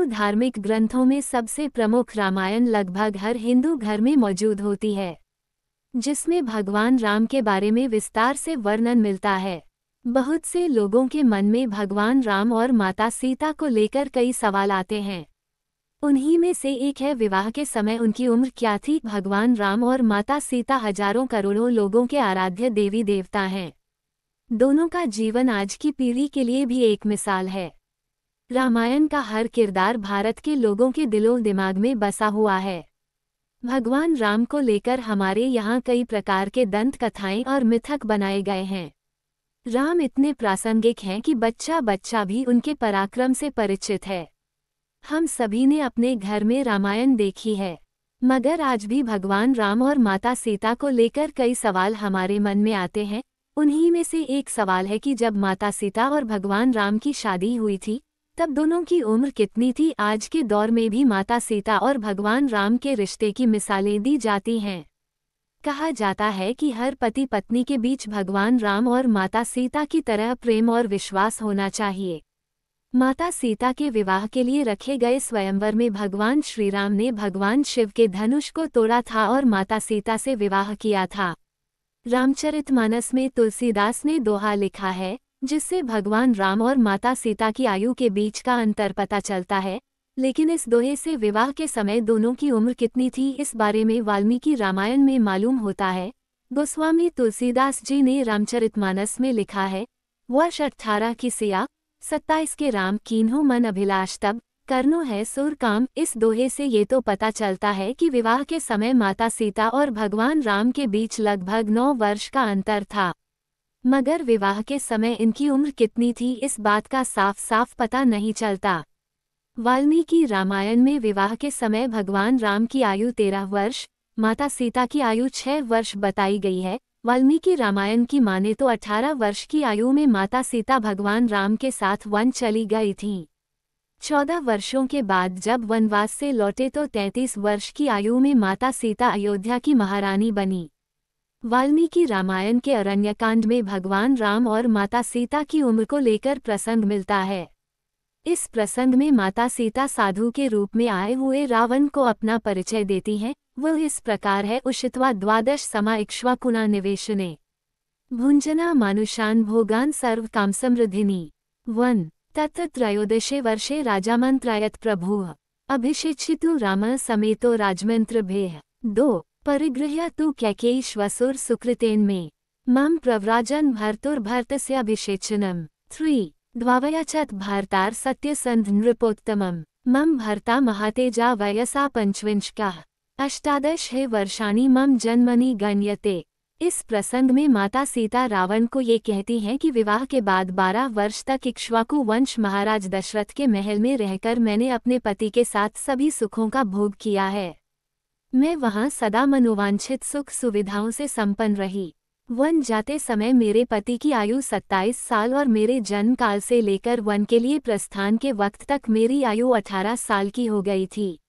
हिंदू धार्मिक ग्रंथों में सबसे प्रमुख रामायण लगभग हर हिंदू घर में मौजूद होती है जिसमें भगवान राम के बारे में विस्तार से वर्णन मिलता है बहुत से लोगों के मन में भगवान राम और माता सीता को लेकर कई सवाल आते हैं उन्हीं में से एक है विवाह के समय उनकी उम्र क्या थी भगवान राम और माता सीता हजारों करोड़ों लोगों के आराध्य देवी देवता हैं दोनों का जीवन आज की पीढ़ी के लिए भी एक मिसाल है रामायण का हर किरदार भारत के लोगों के दिलों दिमाग में बसा हुआ है भगवान राम को लेकर हमारे यहाँ कई प्रकार के दंत कथाएं और मिथक बनाए गए हैं राम इतने प्रासंगिक हैं कि बच्चा बच्चा भी उनके पराक्रम से परिचित है हम सभी ने अपने घर में रामायण देखी है मगर आज भी भगवान राम और माता सीता को लेकर कई सवाल हमारे मन में आते हैं उन्हीं में से एक सवाल है कि जब माता सीता और भगवान राम की शादी हुई थी तब दोनों की उम्र कितनी थी आज के दौर में भी माता सीता और भगवान राम के रिश्ते की मिसालें दी जाती हैं कहा जाता है कि हर पति पत्नी के बीच भगवान राम और माता सीता की तरह प्रेम और विश्वास होना चाहिए माता सीता के विवाह के लिए रखे गए स्वयंवर में भगवान श्रीराम ने भगवान शिव के धनुष को तोड़ा था और माता सीता से विवाह किया था रामचरितमानस में तुलसीदास ने दोहा लिखा है जिससे भगवान राम और माता सीता की आयु के बीच का अंतर पता चलता है लेकिन इस दोहे से विवाह के समय दोनों की उम्र कितनी थी इस बारे में वाल्मीकि रामायण में मालूम होता है गोस्वामी तुलसीदास जी ने रामचरितमानस में लिखा है वर्ष अठारह की सिया सत्ताईस के राम कीन्हो मन अभिलाष तब करनो है सुर काम इस दोहे से ये तो पता चलता है कि विवाह के समय माता सीता और भगवान राम के बीच लगभग नौ वर्ष का अंतर था मगर विवाह के समय इनकी उम्र कितनी थी इस बात का साफ साफ पता नहीं चलता वाल्मीकि रामायण में विवाह के समय भगवान राम की आयु तेरह वर्ष माता सीता की आयु छह वर्ष बताई गई है वाल्मीकि रामायण की माने तो अठारह वर्ष की आयु में माता सीता भगवान राम के साथ वन चली गई थी चौदह वर्षों के बाद जब वनवास से लौटे तो तैंतीस वर्ष की आयु में माता सीता अयोध्या की महारानी बनी वाल्मीकि रामायण के अरण्यकांड में भगवान राम और माता सीता की उम्र को लेकर प्रसंग मिलता है इस प्रसंग में माता सीता साधु के रूप में आए हुए रावण को अपना परिचय देती हैं वह इस प्रकार है उषित्वा द्वादश समा इक्ष्वाकुना निवेशने भुंजना मानुषान भोगान सर्व काम समृद्धिनी वन तत्र त्रयोदशे वर्षे राजामंत्रायत प्रभु अभिषेचितु राम समेतो राजमंत्र भेह दो ಪರಿಗೃಹ್ಯಾತು सुकृतेन मे मम प्रव्राजन भर्तुर्भर्तस्याभिषेचनम् थ्री द्वावयाचत् सत्य संध नृपोत्तम मम भर्ता महातेजा वयसा का अष्टादश है वर्षाणी मम जन्मनि गण्यते इस प्रसंग में माता सीता रावण को ये कहती हैं कि विवाह के बाद बारह वर्ष तक इक्ष्वाकु वंश महाराज दशरथ के महल में रहकर मैंने अपने पति के साथ सभी सुखों का भोग किया है मैं वहाँ सदा मनोवांछित सुख सुविधाओं से संपन्न रही वन जाते समय मेरे पति की आयु 27 साल और मेरे जन्म काल से लेकर वन के लिए प्रस्थान के वक्त तक मेरी आयु 18 साल की हो गई थी